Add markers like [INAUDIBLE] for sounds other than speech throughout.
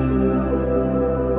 うん。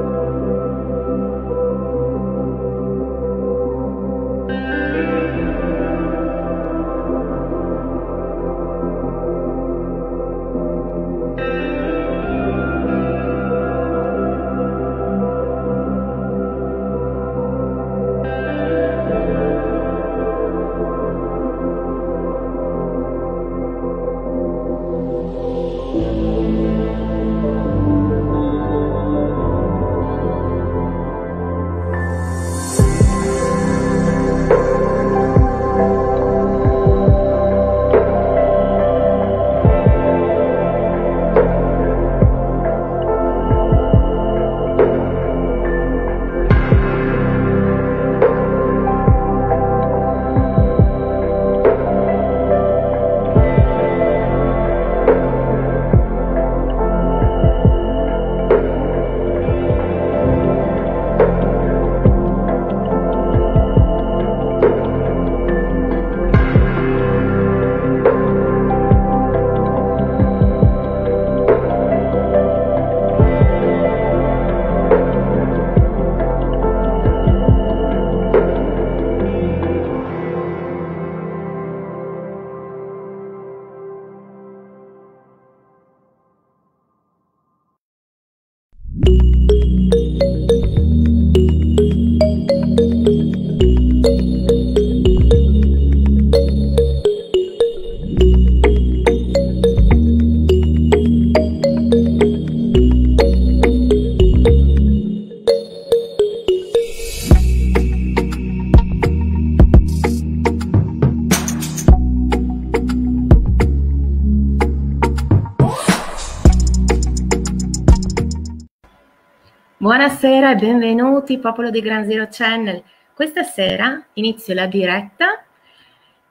Buonasera e benvenuti popolo di Gran Zero Channel. Questa sera inizio la diretta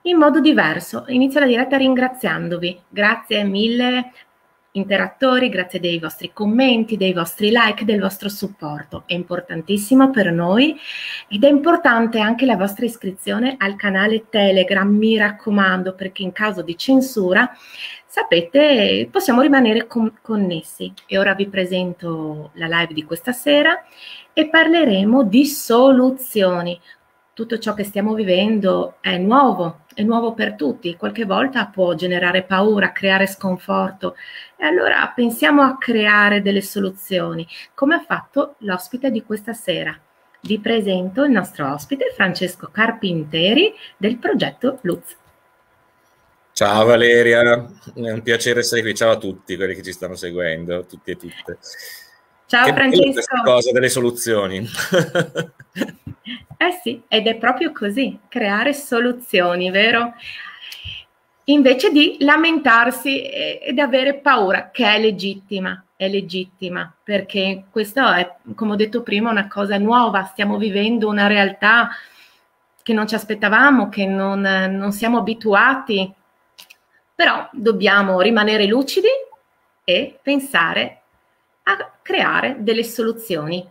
in modo diverso. Inizio la diretta ringraziandovi. Grazie mille interattori, grazie dei vostri commenti, dei vostri like, del vostro supporto. È importantissimo per noi ed è importante anche la vostra iscrizione al canale Telegram, mi raccomando, perché in caso di censura sapete, possiamo rimanere con- connessi. E ora vi presento la live di questa sera e parleremo di soluzioni. Tutto ciò che stiamo vivendo è nuovo, è nuovo per tutti, qualche volta può generare paura, creare sconforto. E allora pensiamo a creare delle soluzioni, come ha fatto l'ospite di questa sera. Vi presento il nostro ospite Francesco Carpinteri del progetto Luz Ciao Valeria, è un piacere essere qui. Ciao a tutti quelli che ci stanno seguendo, tutti e tutte. Ciao che Francesco. Questa cosa delle soluzioni. eh sì, ed è proprio così, creare soluzioni, vero? Invece di lamentarsi ed avere paura, che è legittima, è legittima, perché questa è, come ho detto prima, una cosa nuova, stiamo vivendo una realtà che non ci aspettavamo, che non, non siamo abituati però dobbiamo rimanere lucidi e pensare a creare delle soluzioni.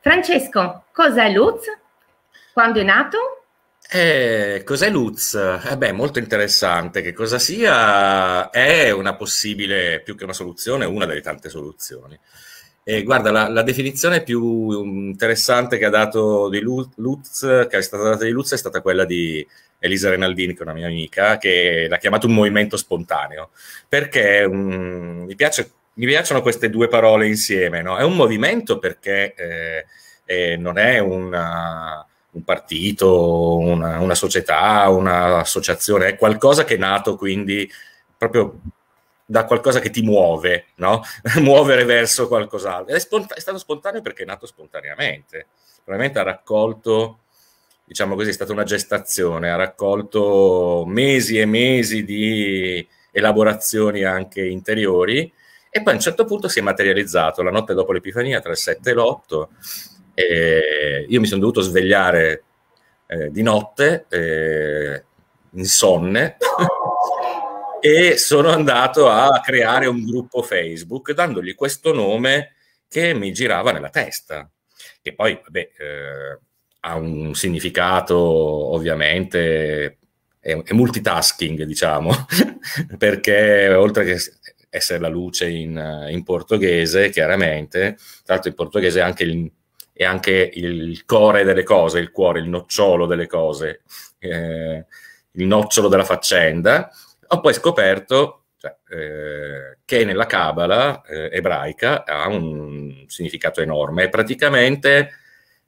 Francesco, cos'è Luz? Quando è nato? Eh, cos'è Luz? Eh beh, molto interessante. Che cosa sia? È una possibile, più che una soluzione, una delle tante soluzioni. Eh, guarda, la, la, definizione più mm, interessante che ha dato di Lutz, che è stata data di Lutz, è stata quella di Elisa Renaldini, che è una mia amica, che l'ha chiamato un movimento spontaneo, perché um, mi, piace, mi, piacciono queste due parole insieme. No? È un movimento perché eh, eh, non è una, un partito, una, una società, un'associazione, è qualcosa che è nato quindi proprio da qualcosa che ti muove, no? [LAUGHS] muovere verso qualcos'altro. È, spont- è, stato spontaneo perché è nato spontaneamente. Probabilmente ha raccolto, diciamo così, è stata una gestazione, ha raccolto mesi e mesi di elaborazioni anche interiori e poi a un certo punto si è materializzato la notte dopo l'Epifania, tra il 7 e l'8. E io mi sono dovuto svegliare eh, di notte, eh, insonne. [LAUGHS] e sono andato a creare un gruppo Facebook dandogli questo nome che mi girava nella testa, che poi vabbè, eh, ha un significato ovviamente, è, è multitasking diciamo, [LAUGHS] perché oltre che essere la luce in, in portoghese, chiaramente, tra l'altro il portoghese è anche il, è anche il core delle cose, il cuore, il nocciolo delle cose, eh, il nocciolo della faccenda, ho poi scoperto cioè, eh, che nella Cabala eh, ebraica ha un significato enorme, è praticamente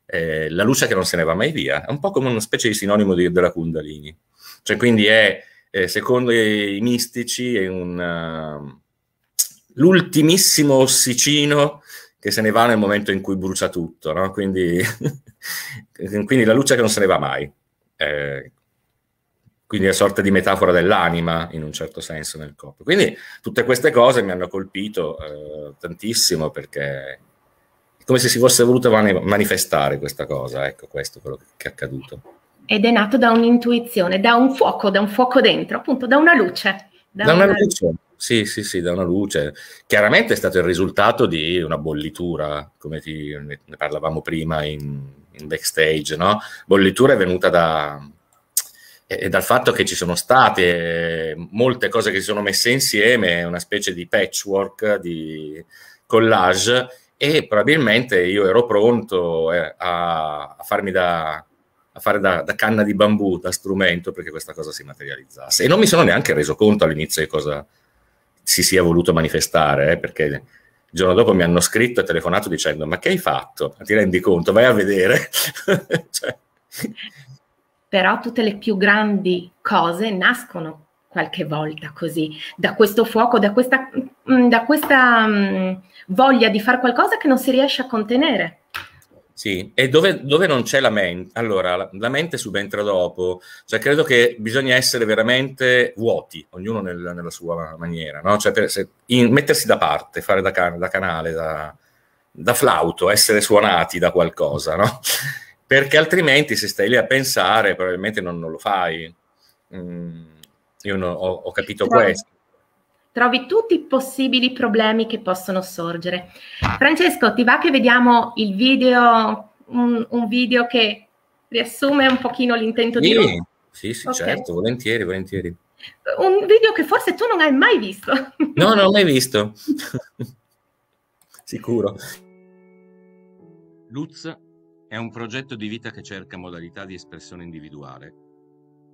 eh, la luce che non se ne va mai via, è un po' come una specie di sinonimo di, della Kundalini, cioè quindi è, eh, secondo i mistici, è un, um, l'ultimissimo ossicino che se ne va nel momento in cui brucia tutto, no? quindi, [LAUGHS] quindi, la luce che non se ne va mai. Eh, quindi una sorta di metafora dell'anima in un certo senso nel corpo. Quindi tutte queste cose mi hanno colpito eh, tantissimo perché è come se si fosse voluta manifestare questa cosa, ecco questo quello che è accaduto. Ed è nato da un'intuizione, da un fuoco, da un fuoco dentro, appunto da una luce. Da, da una, una luce. luce. Sì, sì, sì, da una luce. Chiaramente è stato il risultato di una bollitura, come ti, ne parlavamo prima in, in backstage, no? Bollitura è venuta da, e dal fatto che ci sono state molte cose che si sono messe insieme, una specie di patchwork, di collage, e probabilmente io ero pronto eh, a, a farmi da, a fare da, da, canna di bambù, da strumento, perché questa cosa si materializzasse. E non mi sono neanche reso conto all'inizio di cosa si sia voluto manifestare, eh, perché il giorno dopo mi hanno scritto e telefonato dicendo ma che hai fatto? Ti rendi conto? Vai a vedere. [LAUGHS] cioè, però tutte le più grandi cose nascono qualche volta così, da questo fuoco, da questa, mm, da questa mm, voglia di fare qualcosa che non si riesce a contenere. Sì, e dove, dove non c'è la mente? Allora, la, la, mente subentra dopo, cioè credo che bisogna essere veramente vuoti, ognuno nel, nella sua maniera, no? Cioè per, se, in, mettersi da parte, fare da, can, da canale, da, da flauto, essere suonati da qualcosa, no? perché altrimenti se stai lì a pensare probabilmente non, non lo fai. Mm, io no, ho, ho, capito trovi, questo. Trovi tutti i possibili problemi che possono sorgere. Francesco, ti va che vediamo il video, un, un video che riassume un pochino l'intento sì, di... Lui? Sì, sì, okay. certo, volentieri, volentieri. Un video che forse tu non hai mai visto. No, non l'ho mai visto. [LAUGHS] Sicuro. Luz è un progetto di vita che cerca modalità di espressione individuale,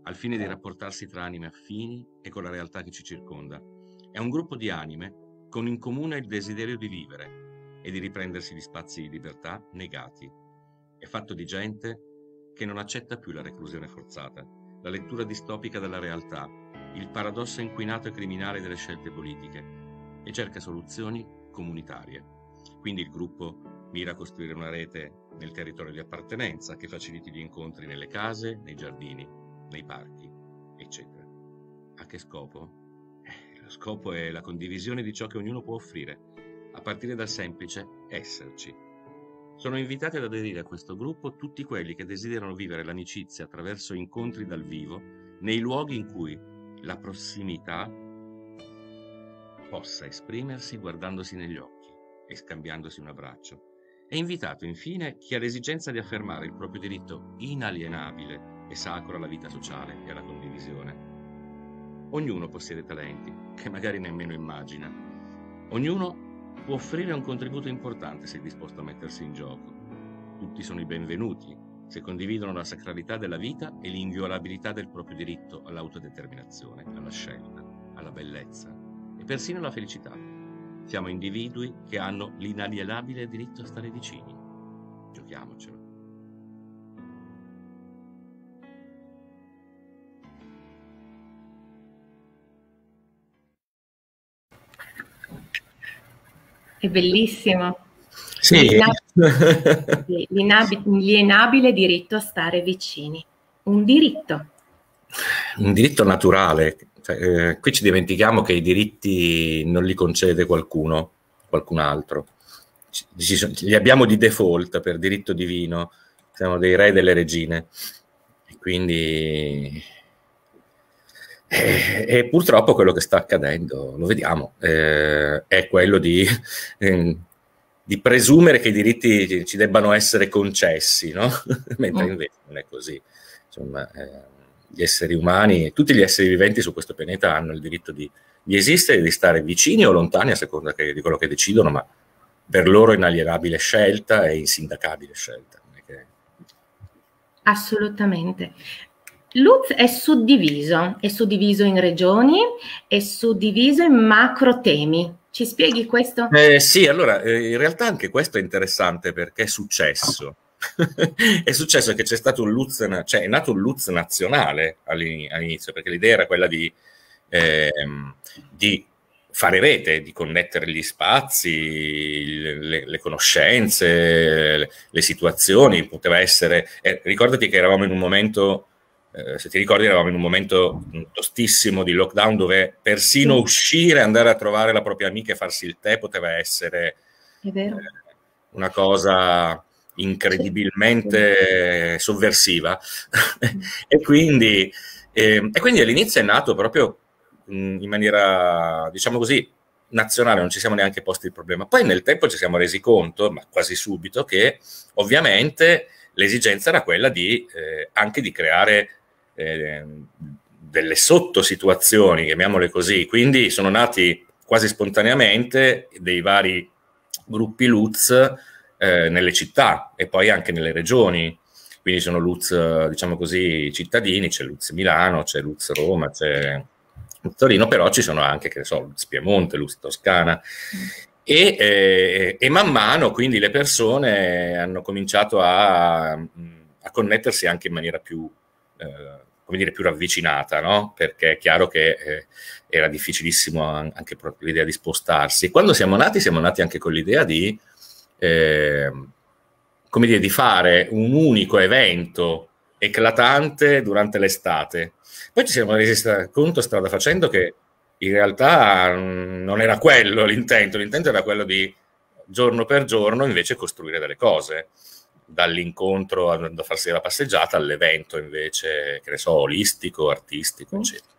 al fine di eh. rapportarsi tra anime affini e con la realtà che ci circonda. È un gruppo di anime con in comune il desiderio di vivere e di riprendersi gli spazi di libertà negati. È fatto di gente che non accetta più la reclusione forzata, la lettura distopica della realtà, il paradosso inquinato e criminale delle scelte politiche e cerca soluzioni comunitarie. Quindi il gruppo mira a costruire una rete nel territorio di appartenenza che faciliti gli incontri nelle case, nei giardini, nei parchi, eccetera. A che scopo? Eh, lo scopo è la condivisione di ciò che ognuno può offrire, a partire dal semplice esserci. Sono invitati ad aderire a questo gruppo tutti quelli che desiderano vivere l'amicizia attraverso incontri dal vivo nei luoghi in cui la prossimità possa esprimersi guardandosi negli occhi e scambiandosi un abbraccio, è invitato infine chi ha l'esigenza di affermare il proprio diritto inalienabile e sacro alla vita sociale e alla condivisione. Ognuno possiede talenti che magari nemmeno immagina. Ognuno può offrire un contributo importante se è disposto a mettersi in gioco. Tutti sono i benvenuti se condividono la sacralità della vita e l'inviolabilità del proprio diritto all'autodeterminazione, alla scelta, alla bellezza e persino alla felicità. Siamo individui che hanno l'inalienabile diritto a stare vicini. Giochiamocelo. È bellissimo. Sì. L'inalienabile diritto a stare vicini. Un diritto un diritto naturale. Cioè, eh, qui ci dimentichiamo che i diritti non li concede qualcuno, qualcun altro. Ci, li abbiamo di default per diritto divino, siamo dei re e delle regine. E quindi eh, e purtroppo quello che sta accadendo, lo vediamo, eh, è quello di, eh, di, presumere che i diritti ci debbano essere concessi, no? [LAUGHS] mentre mm. invece non è così. Insomma, eh, gli esseri umani, tutti gli esseri viventi su questo pianeta hanno il diritto di, di esistere di stare vicini o lontani a seconda che, di quello che decidono, ma per loro inalienabile scelta e insindacabile scelta. Che... Assolutamente. L'UZ è suddiviso, è suddiviso in regioni, è suddiviso in macro temi. Ci spieghi questo? Eh, sì, allora eh, in realtà anche questo è interessante perché è successo. [LAUGHS] è successo che c'è stato un Lutz, cioè è nato un Lutz nazionale all'inizio, perché l'idea era quella di, eh, di fare rete, di connettere gli spazi, le, le conoscenze, le, le, situazioni, poteva essere... Eh, ricordati che eravamo in un momento, eh, se ti ricordi, eravamo in un momento tostissimo di lockdown dove persino uscire, andare a trovare la propria amica e farsi il tè poteva essere eh, una cosa incredibilmente sovversiva. Mm. [LAUGHS] e, quindi, eh, e quindi all'inizio è nato proprio mm, in maniera, diciamo così, nazionale, non ci siamo neanche posti il problema. Poi nel tempo ci siamo resi conto, ma quasi subito, che ovviamente l'esigenza era quella di, eh, anche di creare eh, delle sottosituazioni, chiamiamole così. Quindi sono nati quasi spontaneamente dei vari gruppi Lutz eh, nelle città e poi anche nelle regioni. Quindi sono Luz, eh, diciamo così, cittadini, c'è Luz Milano, c'è Luz Roma, c'è Torino, però ci sono anche, che ne so, LUTS Piemonte, Luz Toscana. E, eh, e, man mano quindi le persone hanno cominciato a, a connettersi anche in maniera più, eh, come dire, più ravvicinata, no? perché è chiaro che eh, era difficilissimo anche l'idea di spostarsi. Quando siamo nati, siamo nati anche con l'idea di eh, come dire, di fare un unico evento eclatante durante l'estate. Poi ci siamo resi conto strada facendo che in realtà mm, non era quello l'intento, l'intento era quello di giorno per giorno invece costruire delle cose, dall'incontro andando a farsi la passeggiata all'evento invece, che ne so, olistico, artistico, mm. eccetera.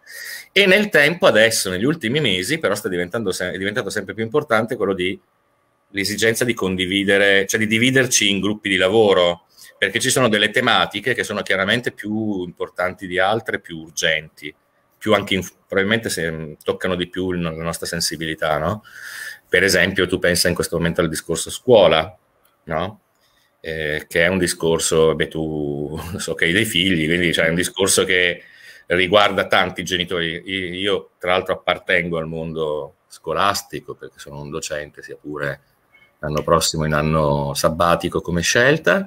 E nel tempo adesso, negli ultimi mesi, però sta diventando è diventato sempre più importante quello di l'esigenza di condividere, cioè di dividerci in gruppi di lavoro, perché ci sono delle tematiche che sono chiaramente più importanti di altre, più urgenti, più anche probabilmente se, mm, toccano di più la nostra sensibilità, no? Per esempio, tu pensa in questo momento al discorso scuola, no? Eh, che è un discorso, beh, tu [LAUGHS] so che hai dei figli, quindi cioè, è un discorso che riguarda tanti genitori. Io, tra l'altro, appartengo al mondo scolastico perché sono un docente, sia pure l'anno prossimo in anno sabbatico come scelta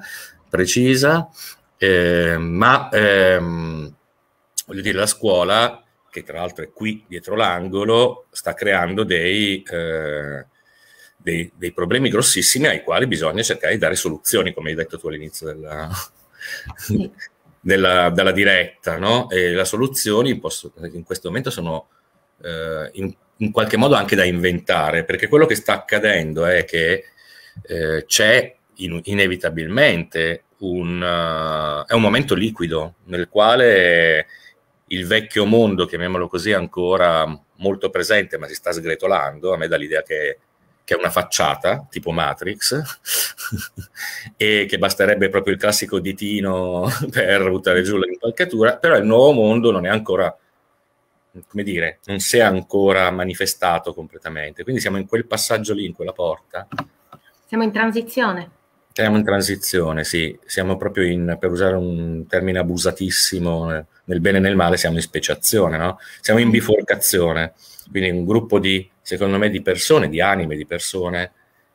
precisa, eh, ma ehm, voglio dire la scuola, che tra l'altro è qui dietro l'angolo, sta creando dei, eh, dei, dei, problemi grossissimi ai quali bisogna cercare di dare soluzioni, come hai detto tu all'inizio della, sì. [LAUGHS] della, della diretta. No? E le soluzioni in questo momento sono eh, in in qualche modo anche da inventare, perché quello che sta accadendo è che eh, c'è in, inevitabilmente un, uh, un, momento liquido nel quale il vecchio mondo, chiamiamolo così, è ancora molto presente, ma si sta sgretolando. A me dà l'idea che, che è una facciata, tipo Matrix, [LAUGHS] e che basterebbe proprio il classico ditino [LAUGHS] per buttare giù l'impalcatura, però il nuovo mondo non è ancora come dire, non si è ancora manifestato completamente. Quindi siamo in quel passaggio lì, in quella porta. Siamo in transizione. Siamo in transizione, sì. Siamo proprio in, per usare un termine abusatissimo, eh, nel bene e nel male, siamo in speciazione, no? Siamo in biforcazione. Quindi un gruppo di, secondo me, di persone, di anime, di persone,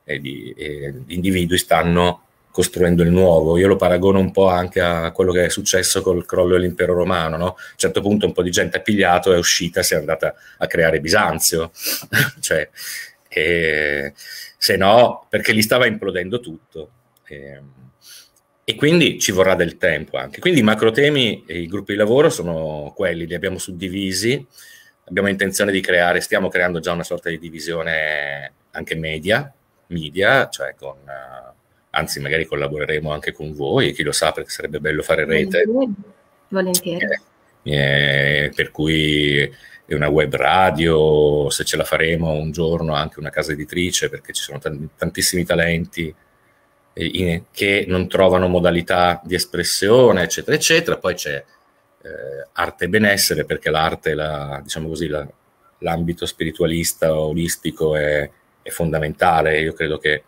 e di, e di individui stanno costruendo il nuovo. Io lo paragono un po' anche a quello che è successo col crollo dell'impero romano. No? A un certo punto un po' di gente ha pigliato, è uscita, si è andata a creare Bisanzio. [LAUGHS] cioè, e, se no, perché lì stava implodendo tutto. E, ehm, e, quindi ci vorrà del tempo anche. Quindi i macro temi e i gruppi di lavoro sono quelli, li abbiamo suddivisi, abbiamo intenzione di creare, stiamo creando già una sorta di divisione anche media, media, cioè con... Uh, anzi magari collaboreremo anche con voi, chi lo sa perché sarebbe bello fare rete. Volentieri. Volentieri. Eh, eh, per cui è una web radio, se ce la faremo un giorno anche una casa editrice perché ci sono t- tantissimi talenti eh, in, che non trovano modalità di espressione, eccetera, eccetera. Poi c'è eh, arte e benessere, perché l'arte, la, diciamo così, la, l'ambito spiritualista, olistico è, è, fondamentale. Io credo che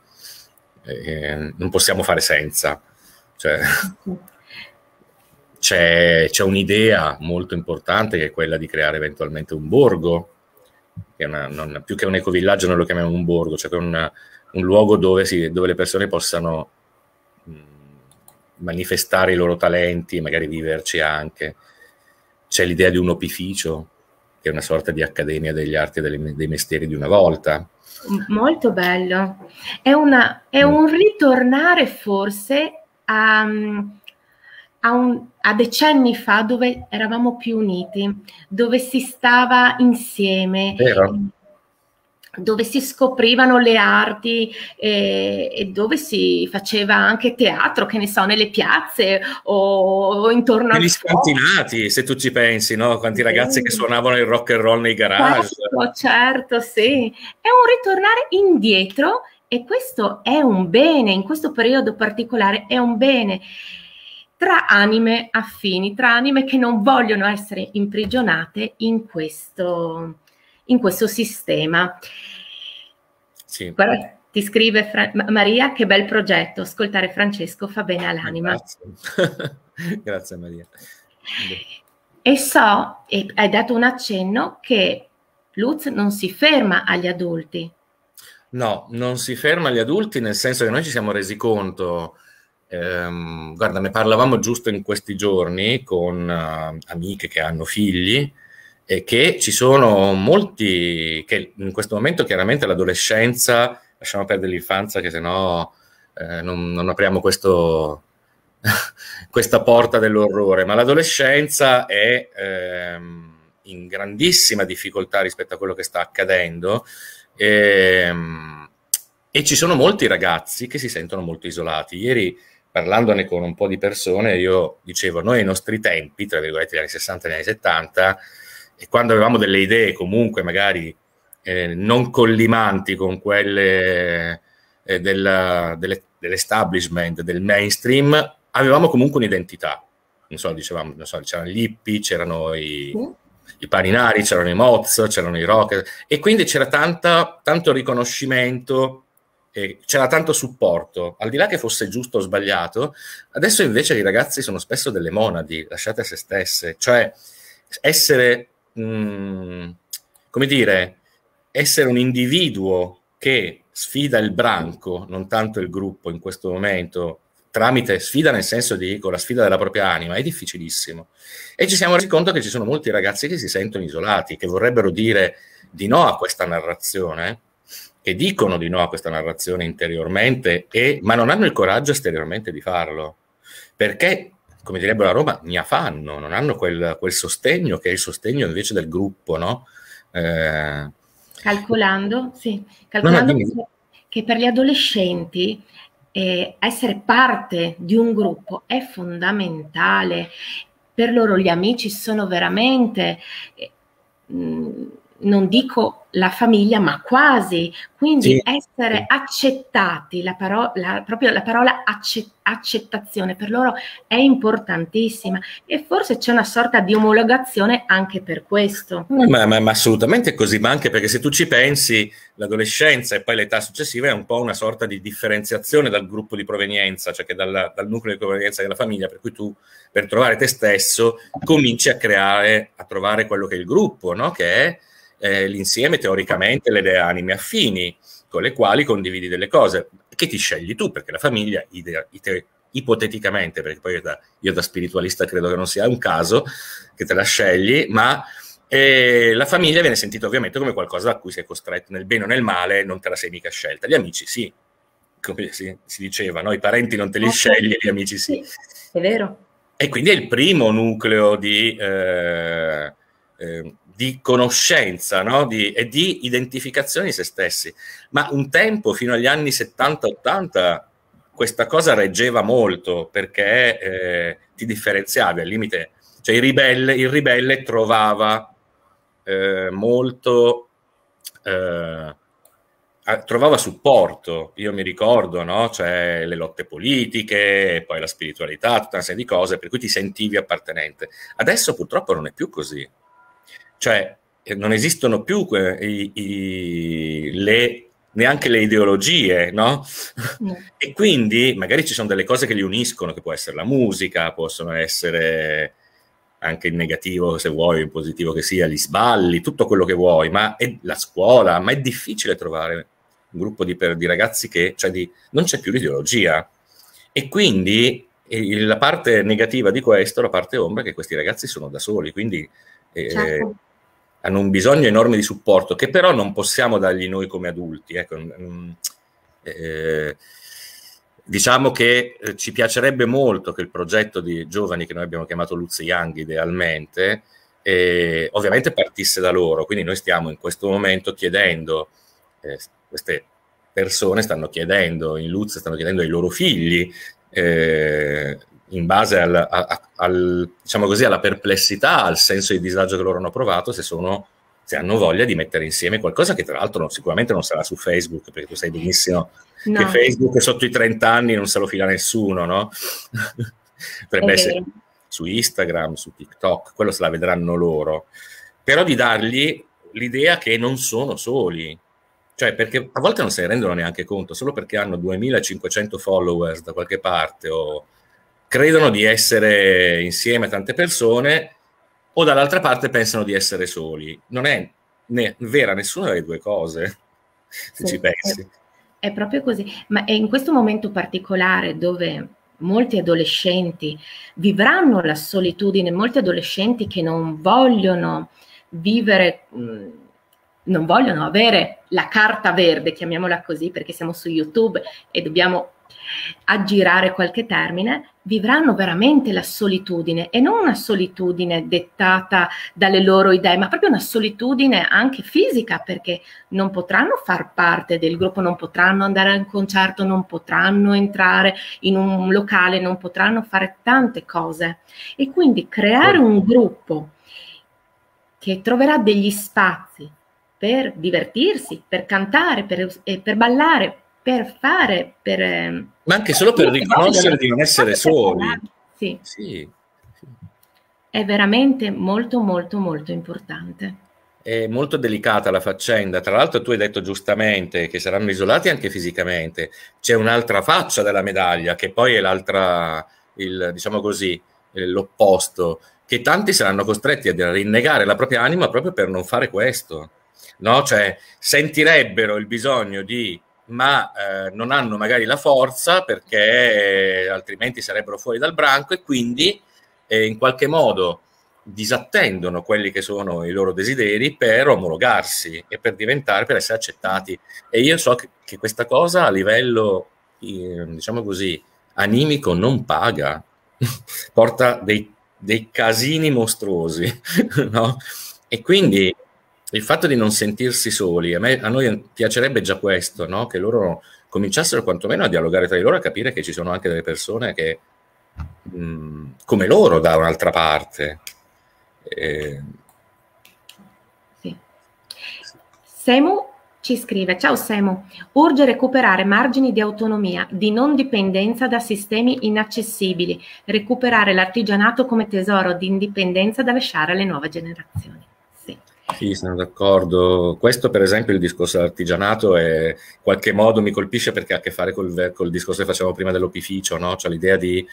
eh, non possiamo fare senza. Cioè, [LAUGHS] c'è, c'è, un'idea molto importante che è quella di creare eventualmente un borgo, che una, non, più che un ecovillaggio noi lo chiamiamo un borgo, cioè una, un luogo dove, si, dove, le persone possano mm, manifestare i loro talenti e magari viverci anche. C'è l'idea di un opificio, che è una sorta di accademia degli arti e dei mestieri di una volta, Molto bello. È, una, è un ritornare forse a, a, un, a, decenni fa dove eravamo più uniti, dove si stava insieme. Vero dove si scoprivano le arti eh, e, dove si faceva anche teatro, che ne so, nelle piazze o, o intorno a... Gli scantinati, se tu ci pensi, no? Quanti sì. ragazzi che suonavano il rock and roll nei garage. Certo, cioè. certo, sì. È un ritornare indietro e questo è un bene, in questo periodo particolare è un bene tra anime affini, tra anime che non vogliono essere imprigionate in questo in questo sistema. Sì. Guarda, ti scrive Fra- Maria, che bel progetto, ascoltare Francesco fa bene all'anima. Grazie, [LAUGHS] Grazie Maria. E so, e hai dato un accenno, che Luz non si ferma agli adulti. No, non si ferma agli adulti nel senso che noi ci siamo resi conto, ehm, guarda, ne parlavamo giusto in questi giorni con uh, amiche che hanno figli, eh, che ci sono molti che in questo momento chiaramente l'adolescenza, lasciamo perdere l'infanzia che sennò eh, non, non apriamo questo, [LAUGHS] questa porta dell'orrore, ma l'adolescenza è ehm, in grandissima difficoltà rispetto a quello che sta accadendo e, ehm, e, ci sono molti ragazzi che si sentono molto isolati. Ieri parlandone con un po' di persone io dicevo, noi ai nostri tempi, tra virgolette gli anni 60 e gli anni 70, e quando avevamo delle idee comunque magari eh, non collimanti con quelle eh, del, delle, dell'establishment, del mainstream, avevamo comunque un'identità. Non so, dicevamo, non so, c'erano gli hippie, c'erano i, mm. i parinari, c'erano i moz, c'erano i rock, e quindi c'era tanta, tanto riconoscimento c'era tanto supporto, al di là che fosse giusto o sbagliato, adesso invece i ragazzi sono spesso delle monadi, lasciate a se stesse, cioè essere mh, mm, come dire, essere un individuo che sfida il branco, non tanto il gruppo in questo momento, tramite sfida nel senso di con la sfida della propria anima, è difficilissimo. E ci siamo resi conto che ci sono molti ragazzi che si sentono isolati, che vorrebbero dire di no a questa narrazione, che dicono di no a questa narrazione interiormente, e, ma non hanno il coraggio esteriormente di farlo. Perché come direbbero a Roma, mia fanno, non hanno quel, quel, sostegno che è il sostegno invece del gruppo, no? Eh... Calcolando, sì, calcolando no, no, che per gli adolescenti eh, essere parte di un gruppo è fondamentale. Per loro gli amici sono veramente... Eh, mh, non dico la famiglia, ma quasi. Quindi sì. essere accettati, la parola, la, proprio la parola accett- accettazione per loro è importantissima e forse c'è una sorta di omologazione anche per questo. Ma, ma, ma assolutamente così, ma anche perché se tu ci pensi, l'adolescenza e poi l'età successiva è un po' una sorta di differenziazione dal gruppo di provenienza, cioè che dalla, dal nucleo di provenienza della famiglia, per cui tu per trovare te stesso cominci a creare, a trovare quello che è il gruppo, no? che è eh, l'insieme teoricamente le idee anime affini con le quali condividi delle cose che ti scegli tu, perché la famiglia idea, idea, ipoteticamente, perché poi io da, io da, spiritualista credo che non sia un caso che te la scegli, ma eh, la famiglia viene sentita ovviamente come qualcosa a cui sei costretto nel bene o nel male, non te la sei mica scelta. Gli amici sì, come si, si diceva, no? i parenti non te li okay. Ah, scegli, gli amici sì. sì. È vero. E quindi è il primo nucleo di... Eh, eh, di conoscenza no? di, e di identificazione di se stessi. Ma un tempo, fino agli anni 70-80, questa cosa reggeva molto perché eh, ti differenziavi al limite. Cioè ribelle, il ribelle trovava eh, molto... Eh, trovava supporto, io mi ricordo, no? cioè, le lotte politiche, poi la spiritualità, tutta una serie di cose, per cui ti sentivi appartenente. Adesso purtroppo non è più così cioè, eh, non esistono più que- i, i, le, neanche le ideologie, no? no? [LAUGHS] e quindi magari ci sono delle cose che li uniscono, che può essere la musica, possono essere anche in negativo se vuoi, in positivo che sia, gli sballi, tutto quello che vuoi, ma è la scuola, ma è difficile trovare un gruppo di, per, di ragazzi che, cioè di, non c'è più l'ideologia. E quindi eh, la parte negativa di questo, la parte ombra, è che questi ragazzi sono da soli, quindi... Eh, certo hanno un bisogno enorme di supporto che però non possiamo dargli noi come adulti. Ecco. Eh, diciamo che eh, ci piacerebbe molto che il progetto di giovani che noi abbiamo chiamato Luz Young idealmente, eh, ovviamente partisse da loro, quindi noi stiamo in questo momento chiedendo, queste persone stanno chiedendo in Luz, stanno chiedendo ai loro figli eh, in base al, a, al, diciamo così, alla perplessità, al senso di disagio che loro hanno provato, se, sono, se hanno voglia di mettere insieme qualcosa che tra l'altro sicuramente non sarà su Facebook, perché tu sai benissimo no. che Facebook sotto i 30 anni non se lo fila nessuno, no? [LAUGHS] Potrebbe essere su Instagram, su TikTok, quello se la vedranno loro, però di dargli l'idea che non sono soli, cioè perché a volte non se ne rendono neanche conto, solo perché hanno 2500 followers da qualche parte o credono di essere insieme a tante persone o dall'altra parte pensano di essere soli. Non è né vera nessuna delle due cose, se sì, ci pensi. È proprio così, ma è in questo momento particolare dove molti adolescenti vivranno la solitudine, molti adolescenti che non vogliono vivere... Mm, non vogliono avere la carta verde, chiamiamola così, perché siamo su YouTube e dobbiamo aggirare qualche termine, vivranno veramente la solitudine e non una solitudine dettata dalle loro idee, ma proprio una solitudine anche fisica perché non potranno far parte del gruppo, non potranno andare a un concerto, non potranno entrare in un locale, non potranno fare tante cose. E quindi creare un gruppo che troverà degli spazi per divertirsi, per cantare, per, per ballare, per fare, per... Ehm, Ma anche solo per riconoscere di non essere soli. Sì. sì. È veramente molto, molto, molto importante. È molto delicata la faccenda. Tra l'altro tu hai detto giustamente che saranno isolati anche fisicamente. C'è un'altra faccia della medaglia, che poi è l'altra, il, diciamo così, eh, l'opposto, che tanti saranno costretti a rinnegare la propria anima proprio per non fare questo. No? Cioè, sentirebbero il bisogno di ma eh, non hanno magari la forza perché altrimenti sarebbero fuori dal branco e quindi eh, in qualche modo disattendono quelli che sono i loro desideri per omologarsi e per diventare, per essere accettati. E io so che, che questa cosa a livello, ehm, diciamo così, animico non paga, [LAUGHS] porta dei, dei casini mostruosi, [LAUGHS] no? E quindi il fatto di non sentirsi soli, a, me, a noi piacerebbe già questo, no? che loro cominciassero quantomeno a dialogare tra di loro, a capire che ci sono anche delle persone che, mh, come loro, da un'altra parte. Eh... Sì. Semu ci scrive, ciao Semu, urge recuperare margini di autonomia, di non dipendenza da sistemi inaccessibili, recuperare l'artigianato come tesoro di indipendenza da lasciare alle nuove generazioni. Sì, sono d'accordo. Questo, per esempio, il discorso dell'artigianato in qualche modo mi colpisce perché ha a che fare col, col discorso che facevamo prima dell'opificio, no? Cioè l'idea di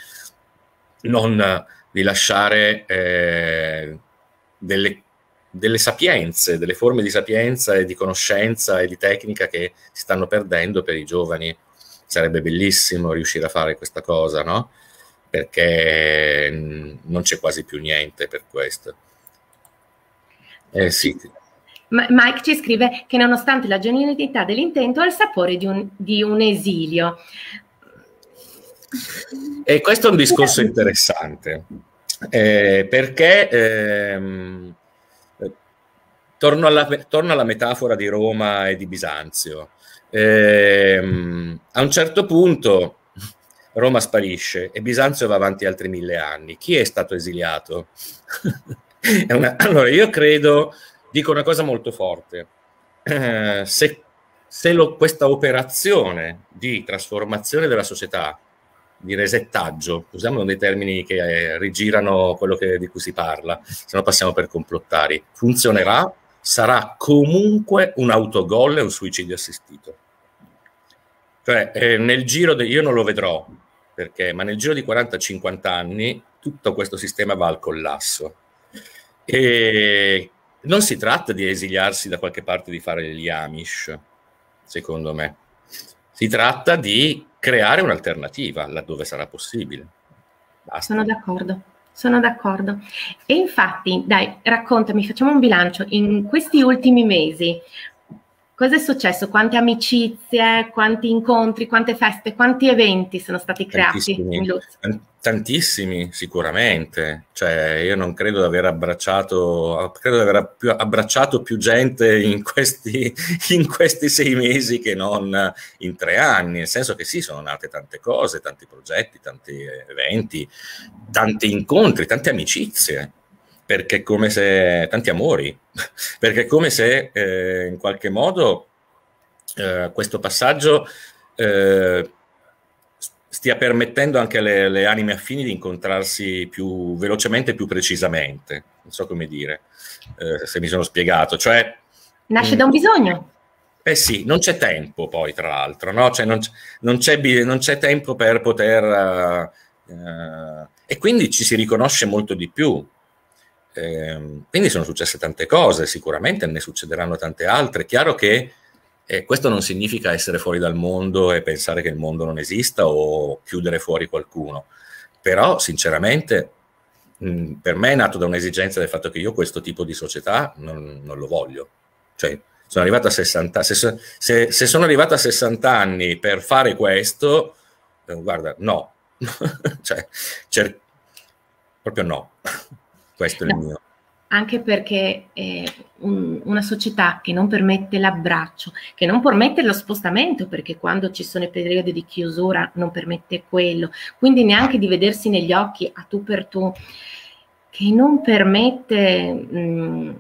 non di lasciare eh, delle, delle, sapienze, delle forme di sapienza e di conoscenza e di tecnica che si stanno perdendo per i giovani. Sarebbe bellissimo riuscire a fare questa cosa, no? Perché mm, non c'è quasi più niente per questo eh, siti. Mike ci scrive che nonostante la genuinità dell'intento ha il sapore di un, di un esilio. E questo è un discorso interessante, eh, perché ehm, torno, alla, torno, alla, metafora di Roma e di Bisanzio. Eh, a un certo punto Roma sparisce e Bisanzio va avanti altri mille anni. Chi è stato esiliato? [LAUGHS] Una... Allora, io credo, dico una cosa molto forte, eh, se, se lo, questa operazione di trasformazione della società, di resettaggio, usiamo dei termini che eh, rigirano quello che, di cui si parla, se no passiamo per complottari, funzionerà, sarà comunque un autogol e un suicidio assistito. Cioè, eh, nel giro, de... io non lo vedrò, perché, ma nel giro di 40-50 anni tutto questo sistema va al collasso e non si tratta di esiliarsi da qualche parte di fare gli Amish, secondo me. Si tratta di creare un'alternativa laddove sarà possibile. Basta. Sono d'accordo. Sono d'accordo. E infatti, dai, raccontami, facciamo un bilancio. In questi ultimi mesi, cosa è successo? Quante amicizie, quanti incontri, quante feste, quanti eventi sono stati creati? Tantissimi, Tantissimi, sicuramente. Cioè, io non credo di aver abbracciato, credo di aver più, abbracciato più gente in questi, [LAUGHS] in questi, sei mesi che non in tre anni. Nel senso che sì, sono nate tante cose, tanti progetti, tanti eventi, tanti incontri, tante amicizie, perché come se, tanti amori, [LAUGHS] perché come se eh, in qualche modo eh, questo passaggio eh, stia permettendo anche alle, alle anime affini di incontrarsi più velocemente e più precisamente. Non so come dire, eh, se mi sono spiegato. Cioè, Nasce mm, da un bisogno. Eh sì, non c'è tempo poi, tra l'altro, no? cioè, non, non, c'è, non, c'è, tempo per poter... Eh, e quindi ci si riconosce molto di più. Eh, quindi sono successe tante cose, sicuramente ne succederanno tante altre. È chiaro che e questo non significa essere fuori dal mondo e pensare che il mondo non esista o chiudere fuori qualcuno, però sinceramente mh, per me è nato da un'esigenza del fatto che io questo tipo di società non, non lo voglio. Cioè, sono arrivato a 60, se, se, se sono arrivato a 60 anni per fare questo, eh, guarda, no, [LAUGHS] cioè, cer- proprio no. [LAUGHS] questo è il no. mio anche perché eh, un, una società che non permette l'abbraccio, che non permette lo spostamento, perché quando ci sono i periodi di chiusura non permette quello, quindi neanche di vedersi negli occhi a tu per tu, che non permette mh, mm,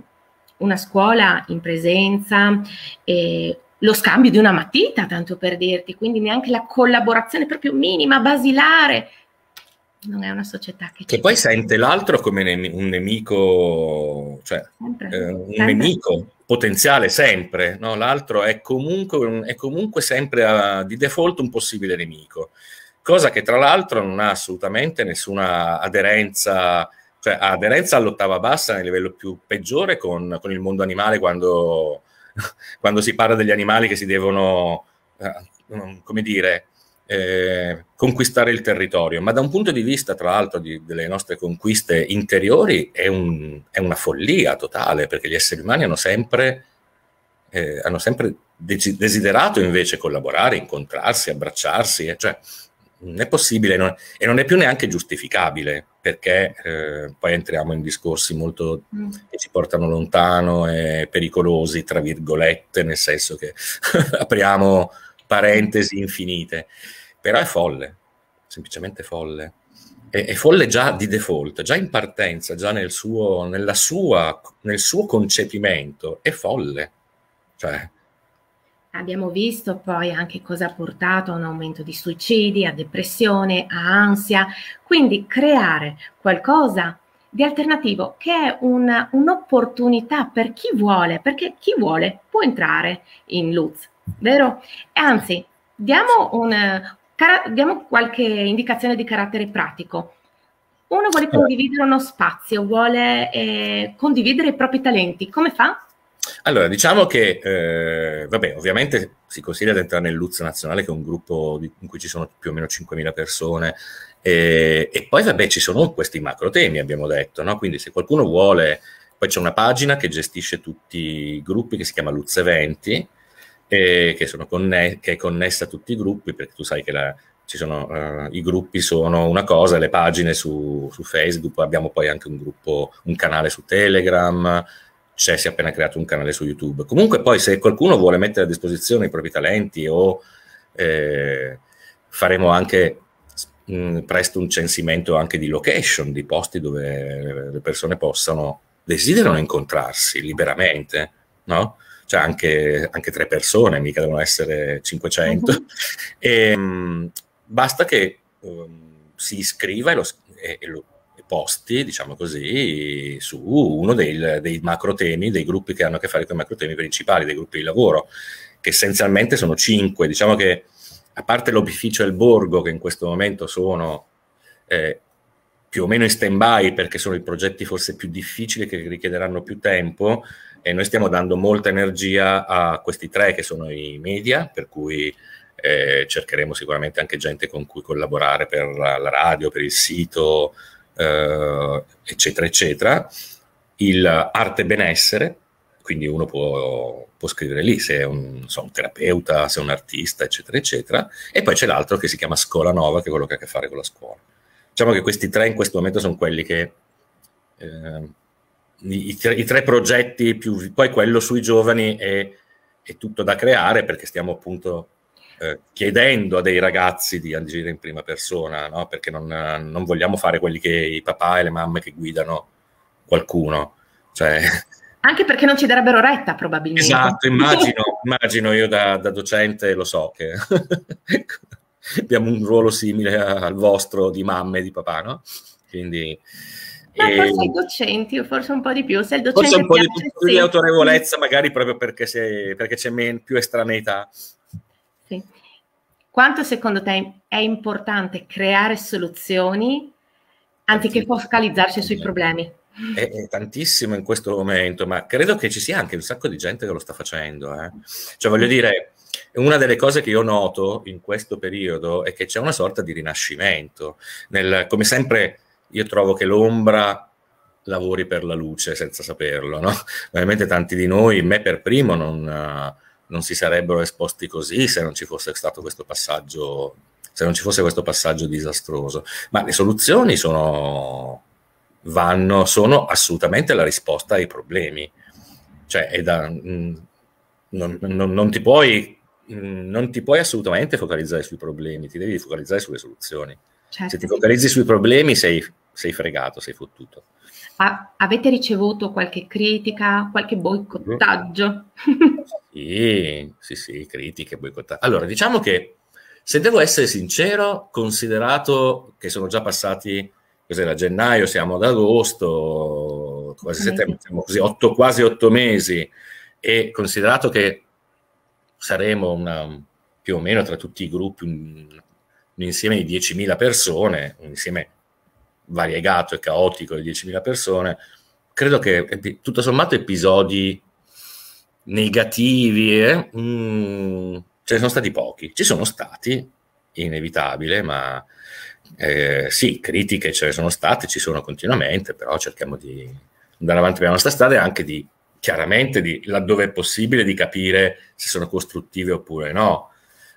una scuola in presenza, eh, lo scambio di una matita, tanto per dirti, quindi neanche la collaborazione proprio minima, basilare non è una società che... Che poi sente l'altro come ne- un nemico, cioè sempre, eh, un sempre. nemico potenziale sempre, no? l'altro è comunque, è comunque sempre a, eh, di default un possibile nemico, cosa che tra l'altro non ha assolutamente nessuna aderenza, cioè ha aderenza all'ottava bassa nel livello più peggiore con, con il mondo animale quando, [LAUGHS] quando, si parla degli animali che si devono, eh, come dire, eh, conquistare il territorio, ma da un punto di vista, tra l'altro, di, delle nostre conquiste interiori è, un, è, una follia totale, perché gli esseri umani hanno sempre, eh, hanno sempre desiderato invece collaborare, incontrarsi, abbracciarsi, eh, cioè non è possibile non, e non è più neanche giustificabile, perché eh, poi entriamo in discorsi molto mm. che ci portano lontano e pericolosi, tra virgolette, nel senso che [LAUGHS] apriamo parentesi infinite, però è folle, semplicemente folle. È, è folle già di default, già in partenza, già nel suo, sua, nel suo concepimento, è folle. Cioè, Abbiamo visto poi anche cosa ha portato a un aumento di suicidi, a depressione, a ansia. Quindi creare qualcosa di alternativo, che è un, un'opportunità per chi vuole, perché chi vuole può entrare in Lutz, vero? Anzi, diamo, un, cara, diamo qualche indicazione di carattere pratico. Uno vuole condividere uno spazio, vuole eh, condividere i propri talenti, come fa? Allora, diciamo che, eh, vabbè, ovviamente si consiglia di entrare nel Luz Nazionale, che è un gruppo di, in cui ci sono più o meno 5.000 persone, e, e, poi, vabbè, ci sono questi macro temi, abbiamo detto, no? Quindi se qualcuno vuole, poi c'è una pagina che gestisce tutti i gruppi, che si chiama Luz Eventi, eh, che, conne- che, è connessa a tutti i gruppi, perché tu sai che la, sono, uh, i gruppi sono una cosa, le pagine su, su Facebook, abbiamo poi anche un, gruppo, un canale su Telegram, se si è appena creato un canale su YouTube. Comunque poi se qualcuno vuole mettere a disposizione i propri talenti o eh, faremo anche mm, presto un censimento anche di location, di posti dove le persone possano, desiderano incontrarsi liberamente, no? Cioè anche, anche tre persone, mica devono essere 500. Uh -huh. e, mh, basta che um, si iscriva e lo, e, e lo posti, diciamo così, su uno dei, dei macro temi, dei gruppi che hanno a che fare con i macro temi principali, dei gruppi di lavoro, che essenzialmente sono cinque. Diciamo che a parte l'obificio e il borgo, che in questo momento sono eh, più o meno in stand-by perché sono i progetti forse più difficili che richiederanno più tempo, e noi stiamo dando molta energia a questi tre che sono i media, per cui eh, cercheremo sicuramente anche gente con cui collaborare per la, la radio, per il sito, eh, eccetera, eccetera. Il arte benessere, quindi uno può, può scrivere lì se è un, so, un, terapeuta, se è un artista, eccetera, eccetera. E poi c'è l'altro che si chiama Scuola Nova, che è quello che ha a che fare con la scuola. Diciamo che questi tre in questo momento sono quelli che... Eh, i tre, i, tre, progetti più... Poi quello sui giovani è, è tutto da creare perché stiamo appunto eh, chiedendo a dei ragazzi di agire in prima persona, no? perché non, non, vogliamo fare quelli che i papà e le mamme che guidano qualcuno. Cioè... [LAUGHS] Anche perché non ci darebbero retta, probabilmente. Esatto, [LAUGHS] immagino, immagino io da, da, docente lo so che [LAUGHS] abbiamo un ruolo simile al vostro di mamme e di papà, no? Quindi... Ma forse ehm, i docenti, forse un po' di più. Se il docente forse un po' di, più, più di autorevolezza, magari proprio perché, se, perché c'è men, più estraneità. Sì. Quanto secondo te è importante creare soluzioni anziché focalizzarsi sui problemi? È, è, tantissimo in questo momento, ma credo che ci sia anche un sacco di gente che lo sta facendo. Eh. Cioè, voglio dire, una delle cose che io noto in questo periodo è che c'è una sorta di rinascimento. Nel, come sempre, io trovo che l'ombra lavori per la luce senza saperlo, no? Veramente tanti di noi, me per primo, non non si sarebbero esposti così se non ci fosse stato questo passaggio, se non ci fosse questo passaggio disastroso. Ma le soluzioni sono, vanno, sono assolutamente la risposta ai problemi. Cioè, da, mm, non, non, non, ti puoi, mm, non, ti puoi, assolutamente focalizzare sui problemi, ti devi focalizzare sulle soluzioni. Certo. Se ti focalizzi sui problemi sei, sei fregato, sei fottuto. Ah, avete ricevuto qualche critica, qualche boicottaggio? Sì, sì, sì, critiche, boicottate. Allora, diciamo che se devo essere sincero, considerato che sono già passati, cos'era, gennaio, siamo ad agosto, quasi settembre, siamo così, otto, quasi otto mesi, e considerato che saremo una, più o meno tra tutti i gruppi un, un insieme di 10.000 persone, un insieme variegato e caotico di 10.000 persone, credo che tutto sommato episodi negativi, eh? mm, ce ne sono stati pochi. Ci sono stati, inevitabile, ma eh, sì, critiche ce ne sono state, ci sono continuamente, però cerchiamo di andare avanti per la nostra strada e anche di, chiaramente, di, laddove è possibile, di capire se sono costruttive oppure no.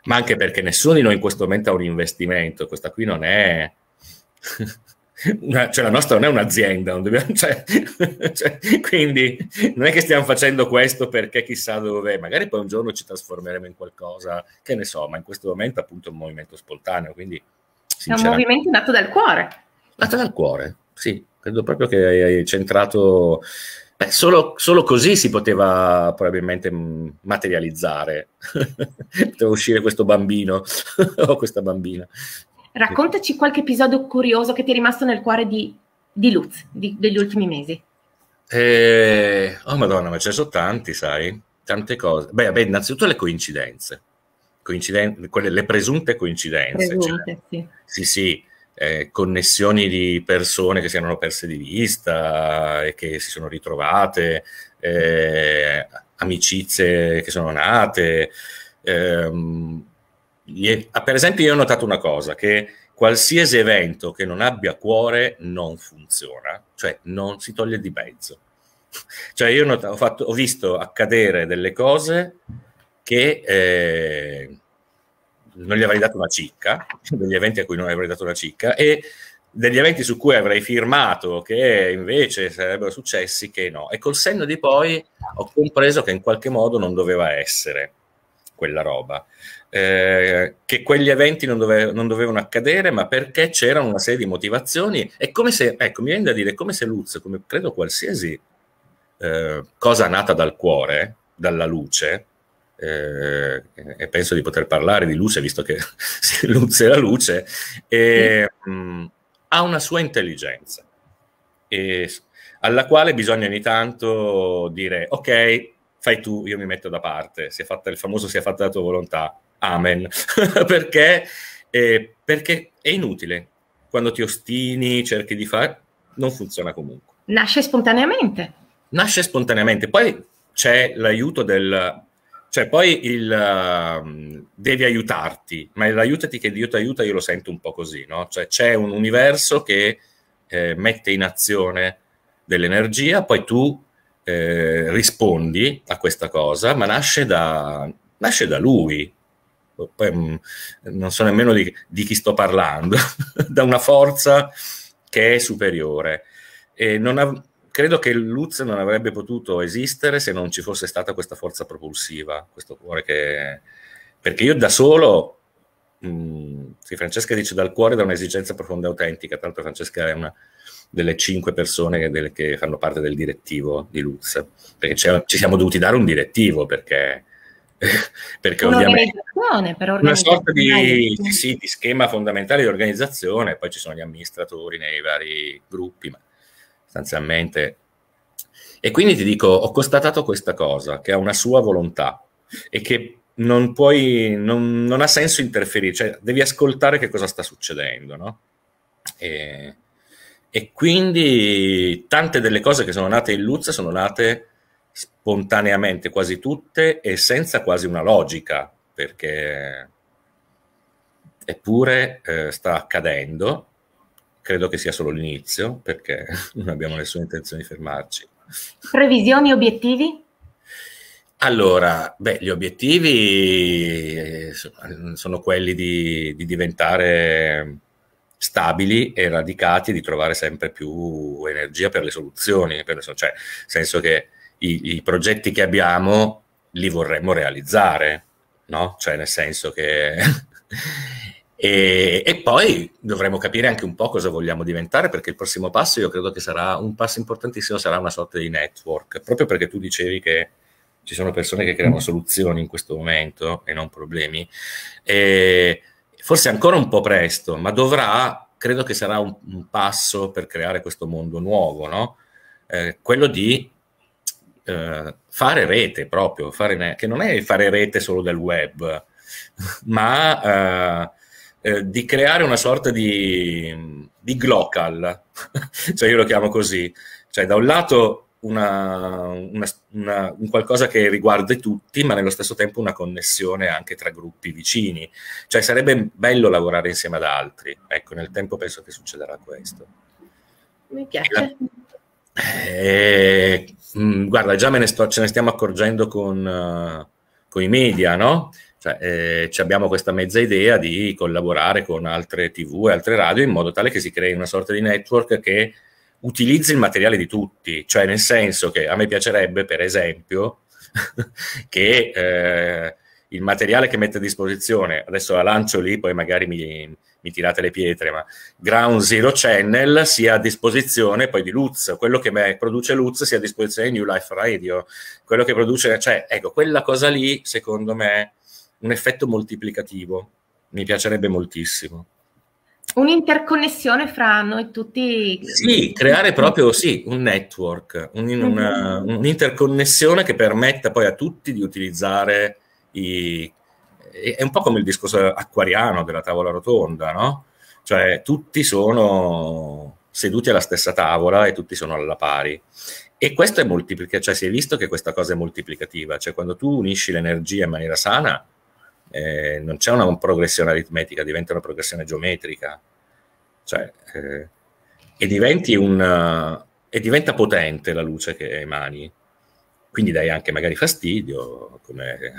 Ma anche perché nessuno di noi in questo momento ha un investimento, questa qui non è cioè la nostra non è un'azienda, non dobbiamo, cioè, [LAUGHS] cioè, quindi non è che stiamo facendo questo perché chissà dove, magari poi un giorno ci trasformeremo in qualcosa, che ne so, ma in questo momento appunto è un movimento spontaneo, quindi... È un movimento nato dal cuore. Nato dal cuore, sì, credo proprio che hai centrato... Beh, solo, solo, così si poteva probabilmente mm, materializzare, [LAUGHS] poteva uscire questo bambino [LAUGHS] o questa bambina. Raccontaci qualche episodio curioso che ti è rimasto nel cuore di, di Luz di, degli ultimi mesi. Eh, oh madonna, ma ce ne sono tanti, sai? Tante cose. Beh, beh innanzitutto le coincidenze. Coinciden- quelle, le presunte coincidenze. Cioè presunte, cioè, sì. sì, sì eh, connessioni di persone che si erano perse di vista e che si sono ritrovate, eh, amicizie che sono nate. Ehm, Ah, per esempio io ho notato una cosa, che qualsiasi evento che non abbia cuore non funziona, cioè non si toglie di mezzo. [LAUGHS] Cioè io ho, fatto, ho visto accadere delle cose che eh, non gli avrei dato una cicca, [LAUGHS] degli eventi a cui non avrei dato una cicca, e degli eventi su cui avrei firmato che invece sarebbero successi che no. E col senno di poi ho compreso che in qualche modo non doveva essere quella roba eh, che quegli eventi non, dove, non, dovevano accadere, ma perché c'erano una serie di motivazioni. È come se, ecco, mi viene da dire, come se Luz, come credo qualsiasi eh, cosa nata dal cuore, dalla luce, eh, e penso di poter parlare di luce, visto che [LAUGHS] Luz è la luce, mm. mh, mm, ha una sua intelligenza. E, alla quale bisogna ogni tanto dire ok, fai tu, io mi metto da parte, si è fatta, il famoso si è fatta la tua volontà, amen, [LAUGHS] perché, eh, perché è inutile. Quando ti ostini, cerchi di fare, non funziona comunque. Nasce spontaneamente. Nasce spontaneamente. Poi c'è l'aiuto del... Cioè poi il... Uh, devi aiutarti, ma l'aiutati che Dio ti aiuta io lo sento un po' così, no? Cioè c'è un universo che eh, mette in azione dell'energia, poi tu eh, rispondi a questa cosa, ma nasce da, nasce da lui, poi, mm, non so nemmeno di, di chi sto parlando, [LAUGHS] da una forza che è superiore. Ha, credo che Lutz non avrebbe potuto esistere se non ci fosse stata questa forza propulsiva, questo cuore che... Perché io da solo Mm, sì, Francesca dice dal cuore da un'esigenza profonda e autentica. Tra l'altro, Francesca è una delle cinque persone che, delle, che fanno parte del direttivo di Lutz, perché ci siamo dovuti dare un direttivo perché [LAUGHS] perché ovviamente per una sorta di, sì, di, schema fondamentale di organizzazione, poi ci sono gli amministratori nei vari gruppi, ma sostanzialmente... E quindi ti dico, ho constatato questa cosa, che ha una sua volontà e che non puoi, non, non ha senso interferire, cioè devi ascoltare che cosa sta succedendo, no? E, e quindi tante delle cose che sono nate in Luzza sono nate spontaneamente quasi tutte e senza quasi una logica, perché eppure eh, sta accadendo, credo che sia solo l'inizio, perché [LAUGHS] non abbiamo nessuna intenzione di fermarci. Previsioni, obiettivi? Allora, beh, gli obiettivi sono quelli di, di, diventare stabili e radicati, di trovare sempre più energia per le soluzioni, cioè nel senso che i, i progetti che abbiamo li vorremmo realizzare, no? Cioè nel senso che... [LAUGHS] e, e, poi dovremmo capire anche un po' cosa vogliamo diventare, perché il prossimo passo io credo che sarà un passo importantissimo, sarà una sorta di network, proprio perché tu dicevi che ci sono persone che creano soluzioni in questo momento e non problemi. E forse ancora un po' presto, ma dovrà, credo che sarà un, un passo per creare questo mondo nuovo, no? Eh, quello di eh, fare rete proprio, fare, che non è fare rete solo del web, [LAUGHS] ma eh, eh, di creare una sorta di, di glocal, [LAUGHS] cioè io lo chiamo così, cioè da un lato una, una, una, un qualcosa che riguarda tutti, ma nello stesso tempo una connessione anche tra gruppi vicini. Cioè sarebbe bello lavorare insieme ad altri. Ecco, nel tempo penso che succederà questo. Mi piace. La, e, eh, mh, mm, guarda, già ne sto, ce ne stiamo accorgendo con, uh, con i media, no? Cioè, eh, abbiamo questa mezza idea di collaborare con altre tv e altre radio in modo tale che si crei una sorta di network che utilizzi il materiale di tutti, cioè nel senso che a me piacerebbe, per esempio, [LAUGHS] che eh, il materiale che mette a disposizione, adesso la lancio lì, poi magari mi, mi tirate le pietre, ma Ground Zero Channel sia a disposizione poi di Lutz, quello che produce Lutz sia a disposizione di New Life Radio, quello che produce, cioè, ecco, quella cosa lì, secondo me, un effetto moltiplicativo, mi piacerebbe moltissimo. Un'interconnessione fra noi tutti. Sì, creare proprio sì, un network, un, una, mm-hmm. un'interconnessione che permetta poi a tutti di utilizzare i, è un po' come il discorso acquariano della tavola rotonda, no? Cioè tutti sono seduti alla stessa tavola e tutti sono alla pari. E questo è moltiplicativo, cioè si è visto che questa cosa è moltiplicativa, cioè quando tu unisci l'energia in maniera sana, eh, non c'è una progressione aritmetica, diventa una progressione geometrica, cioè, eh, e, una, e diventa potente la luce che emani, quindi dai anche magari fastidio, come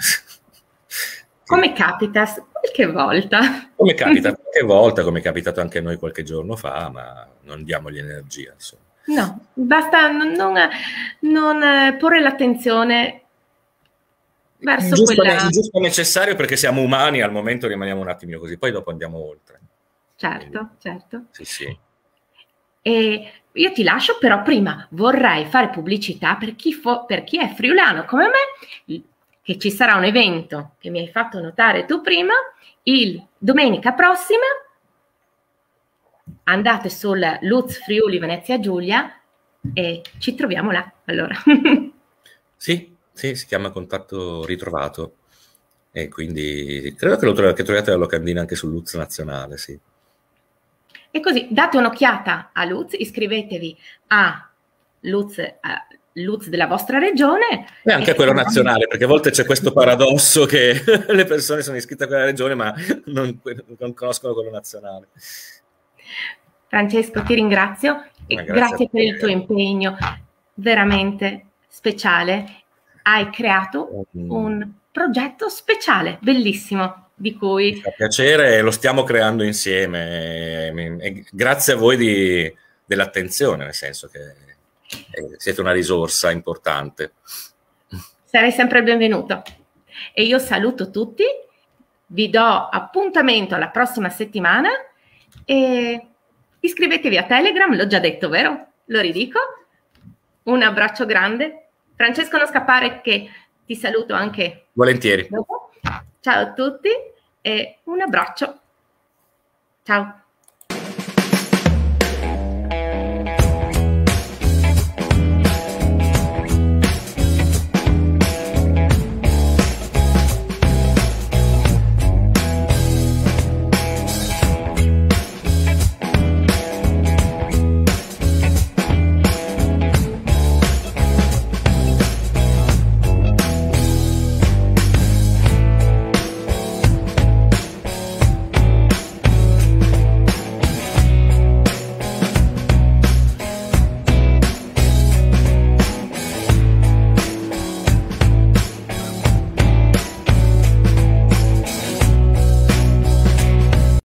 come capita qualche volta. Come capita [LAUGHS] qualche volta, come è capitato anche a noi qualche giorno fa, ma non diamogli energia. Insomma. No, basta non, non, non eh, porre l'attenzione verso giusto, quella... giusto necessario perché siamo umani, al momento rimaniamo un attimino così, poi dopo andiamo oltre. Certo, Quindi, certo. Sì, sì. E io ti lascio, però prima vorrei fare pubblicità per chi, fo- per chi è friulano come me, che ci sarà un evento che mi hai fatto notare tu prima, il domenica prossima andate sul Lutz Friuli Venezia Giulia e ci troviamo là allora. [LAUGHS] sì, sì, si chiama Contatto Ritrovato e quindi credo che, lo tro- che troviate la locandina anche su Luz Nazionale, sì. E così date un'occhiata a Luz, iscrivetevi a Luz, l'UZ della vostra regione. E anche e quello nazionale, perché a volte c'è questo paradosso che [LAUGHS] le persone sono iscritte a quella regione ma non, non conoscono quello nazionale. Francesco, ti ringrazio e grazie, grazie per il tuo impegno veramente speciale. Hai creato mm. un progetto speciale, bellissimo di cui... Mi fa piacere, lo stiamo creando insieme. E grazie a voi di, dell'attenzione, nel senso che eh, siete una risorsa importante. Sarei sempre benvenuto. E io saluto tutti, vi do appuntamento alla prossima settimana e iscrivetevi a Telegram, l'ho già detto, vero? Lo ridico. Un abbraccio grande. Francesco, non scappare che ti saluto anche. Volentieri. Dopo. Ciao a tutti e un abbraccio. Ciao.